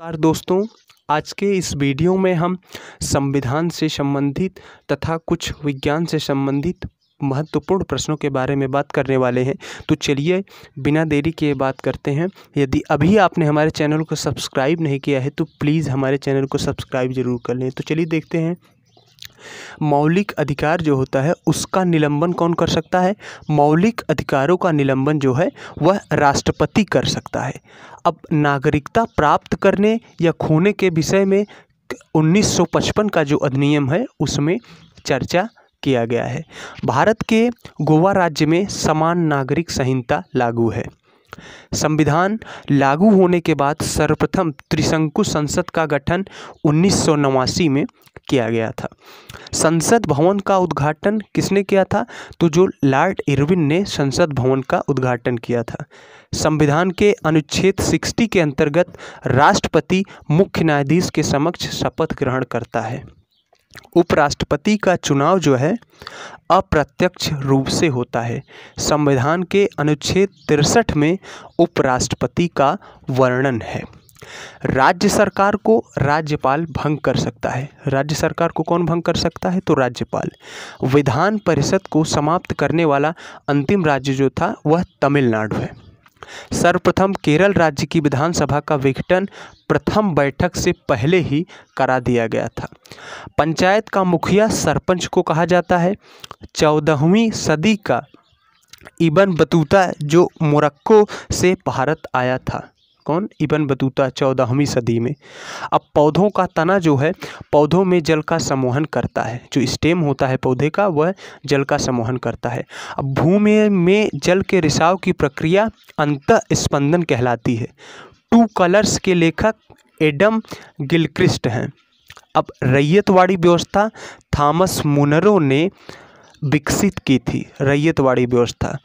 car दोस्तों आज के इस वीडियो में हम संविधान से संबंधित तथा कुछ विज्ञान से संबंधित महत्वपूर्ण प्रश्नों के बारे में बात करने वाले हैं तो चलिए बिना देरी किए बात करते हैं यदि अभी आपने हमारे चैनल को सब्सक्राइब नहीं किया है तो प्लीज़ हमारे चैनल को सब्सक्राइब ज़रूर कर लें तो चलिए देखते हैं मौलिक अधिकार जो होता है उसका निलंबन कौन कर सकता है मौलिक अधिकारों का निलंबन जो है वह राष्ट्रपति कर सकता है अब नागरिकता प्राप्त करने या खोने के विषय में 1955 का जो अधिनियम है उसमें चर्चा किया गया है भारत के गोवा राज्य में समान नागरिक संहिता लागू है संविधान लागू होने के बाद सर्वप्रथम त्रिशंकु संसद का गठन उन्नीस में किया गया था संसद भवन का उद्घाटन किसने किया था तो जो लॉर्ड इरविन ने संसद भवन का उद्घाटन किया था संविधान के अनुच्छेद 60 के अंतर्गत राष्ट्रपति मुख्य न्यायाधीश के समक्ष शपथ ग्रहण करता है उपराष्ट्रपति का चुनाव जो है अप्रत्यक्ष रूप से होता है संविधान के अनुच्छेद तिरसठ में उपराष्ट्रपति का वर्णन है राज्य सरकार को राज्यपाल भंग कर सकता है राज्य सरकार को कौन भंग कर सकता है तो राज्यपाल विधान परिषद को समाप्त करने वाला अंतिम राज्य जो था वह तमिलनाडु है सर्वप्रथम केरल राज्य की विधानसभा का विघटन प्रथम बैठक से पहले ही करा दिया गया था पंचायत का मुखिया सरपंच को कहा जाता है चौदहवीं सदी का इबन बतूता जो मोरक्को से भारत आया था कौन इबन बतूता चौदहवीं सदी में अब पौधों का तना जो है पौधों में जल का समोहन करता है जो स्टेम होता है पौधे का वह जल का समोहन करता है अब भूमि में जल के रिसाव की प्रक्रिया अंत स्पंदन कहलाती है टू कलर्स के लेखक एडम गिलक्रिस्ट हैं अब रैयतवाड़ी व्यवस्था थॉमस मुनरो ने विकसित की थी रैयतवाड़ी व्यवस्था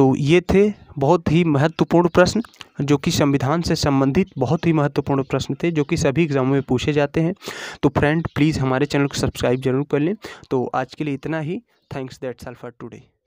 तो ये थे बहुत ही महत्वपूर्ण प्रश्न जो कि संविधान से संबंधित बहुत ही महत्वपूर्ण प्रश्न थे जो कि सभी एग्जामों में पूछे जाते हैं तो फ्रेंड प्लीज़ हमारे चैनल को सब्सक्राइब जरूर कर लें तो आज के लिए इतना ही thanks that's all for today